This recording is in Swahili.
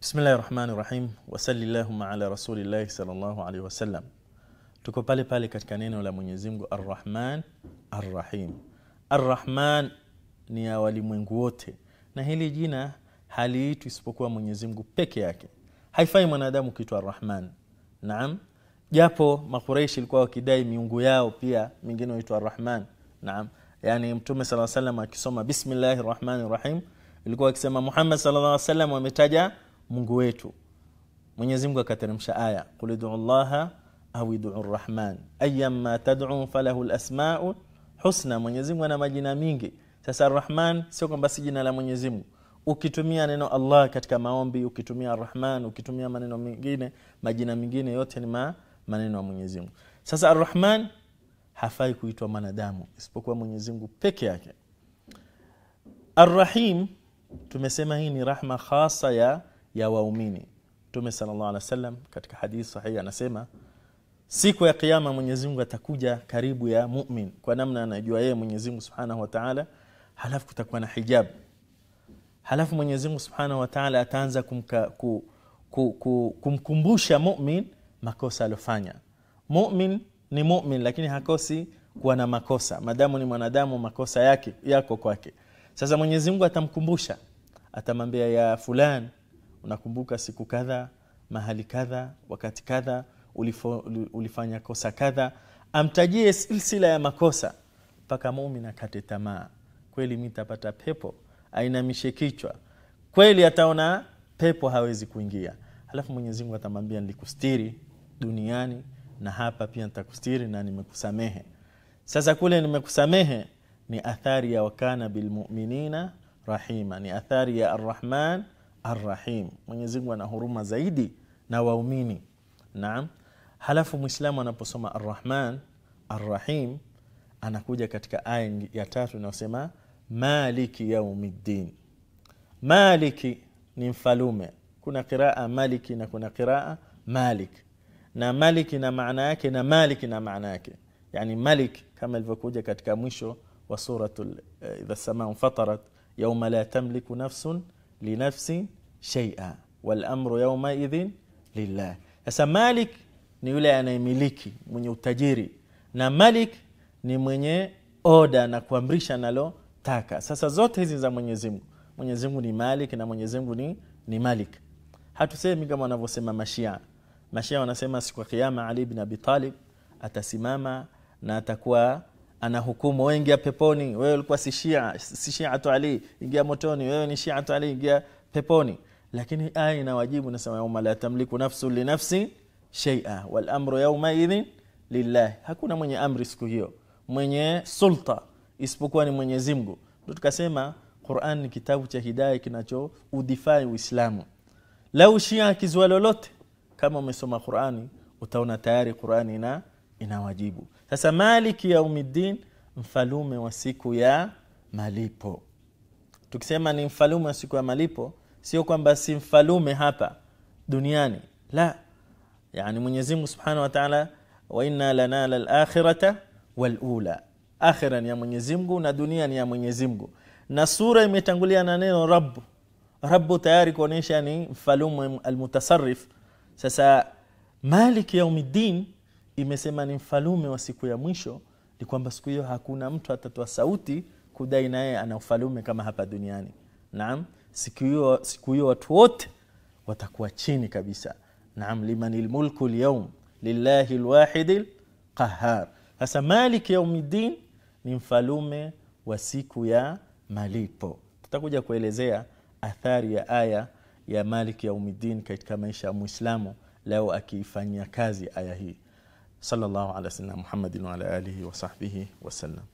bismillahi rahmani rahim wasali llahuma ala rasulillahi salllahu alaihi wasallam tuko pale pale katika neno la mwenyezimngu arrahman arrahim arrahman ni ya walimwengu wote na hili jina haliitwi isipokuwa mwenyezimngu peke yake haifai mwanadamu kuitwa arrahman naam japo makureishi ilikuwa wakidai miungu yao pia mingine waitwa arrahman naam yani mtume saa salam akisoma bismillahi rahmani rahim ilikuwa akisema muhammad sallaa salam ametaja mungu wetu mwenyezi akateremsha aya qul iduu llaha au iduu rrahman ayama tadu falahu lasmau husna mwenyezi ana majina mingi sasa arrahman sio kwamba si jina la mwenyezimgu ukitumia neno allah katika maombi ukitumia arrahman ukitumia maneno mengine majina mengine yote ni ma, maneno ya mwenyezi sasa arrahman hafai kuitwa mwanadamu isipokuwa mwenyezi peke yake arrahim tumesema hii ni rahma khasa ya ya waumini mtume sallallahu alaihi wasallam katika hadithi sahihi anasema siku ya kiyama Mwenyezi Mungu atakuja karibu ya mu'min kwa namna anajua yeye Mwenyezi Mungu Subhanahu wa Ta'ala halafu kutakuwa na hijab halafu Mwenyezi Mungu Subhanahu wa Ta'ala ataanza kumka, ku, ku, ku, kumkumbusha mu'min makosa alofanya mu'min ni mu'min lakini hakosi kuwa na makosa madamu ni mwanadamu makosa yake yako kwake sasa Mwenyezi Mungu atamkumbusha atamwambia ya fulani unakumbuka siku kadha mahali kadha wakati kadha ulifanya kosa kadha amtajie silsila ya makosa mpaka mumin akate tamaa kweli mi tapata pepo ainamishe kichwa kweli ataona pepo hawezi kuingia alafu mwenyezimgu atamwambia nilikustiri duniani na hapa pia ntakustiri na nimekusamehe sasa kule nimekusamehe ni athari ya wakana bilmuminina rahima ni athari ya arrahman arrahim, mwenyezimgu ana huruma zaidi na waumini. Naam. Halafu mwislamu anaposoma arrahman arrahim anakuja katika aya ya tatu inayosema maliki yaumiddin. Maliki ni mfalume, kuna qiraa maliki na kuna qiraa malik, na maliki na maana yake na maliki na maana yake, yani malik kama ilivyokuja katika mwisho wa suratu eh, idha samaa mfatarat yauma la tamliku nafsun linafsin shay'a walamru yaumaidhin lillah. Sasa malik ni yule anayemiliki mwenye utajiri, na malik ni mwenye oda na kuamrisha nalotaka. Sasa zote hizi za mwenyezimgu mwenyezimgu ni malik na mwenyezimgu ni, ni malik. Hatusemi kama wanavyosema Mashia. Mashia wanasema siku ya kiama Ali bin abitalib atasimama na atakuwa anahukumu wewe ingia peponi wewe ulikuwa si shia si ali ingia motoni wewe ni shiatu ali ingia peponi lakini aya inawajibu nasema yauma la tamliku nafsu linafsi sheia walamru yaumaidhin lillahi hakuna mwenye amri siku hiyo mwenye sulta isipokuwa ni mwenyezimgu ndo tukasema quran ni kitabu cha hidaya kinachoudifai uislamu lau shia akizua lolote kama umesoma qurani utaona tayari qurani ina inawajibu sasa maliki yaumiddin mfalume wa siku ya malipo tukisema ni mfalume wa siku ya malipo sio kwamba si mfalume hapa duniani la yani mwenyezimngu subhanahu wataala waina lanala lakhirata walula akhira ni ya mwenyezimgu na dunia ni ya mwenyezimgu na sura imetangulia na neno rabu rabu tayari kuonyesha ni mfalume almutasarif sasa maliki yaumiddin imesema ni mfalume wa siku ya mwisho ni kwamba siku hiyo hakuna mtu atatoa sauti kudai naye ana ufalume kama hapa duniani naam siku hiyo siku hiyo watu wote watakuwa chini kabisa naam limanil mulku lyaum lillahi lwahidi lqahar sasa malik yaumiddin ni mfalume wa siku ya malipo tutakuja kuelezea athari ya aya ya malik yaumiddin katika maisha ya mwislamu leo akiifanyia kazi aya hii sallallahu ala sayyidina muhammadin wa ala alihi wa sahbihi wasallam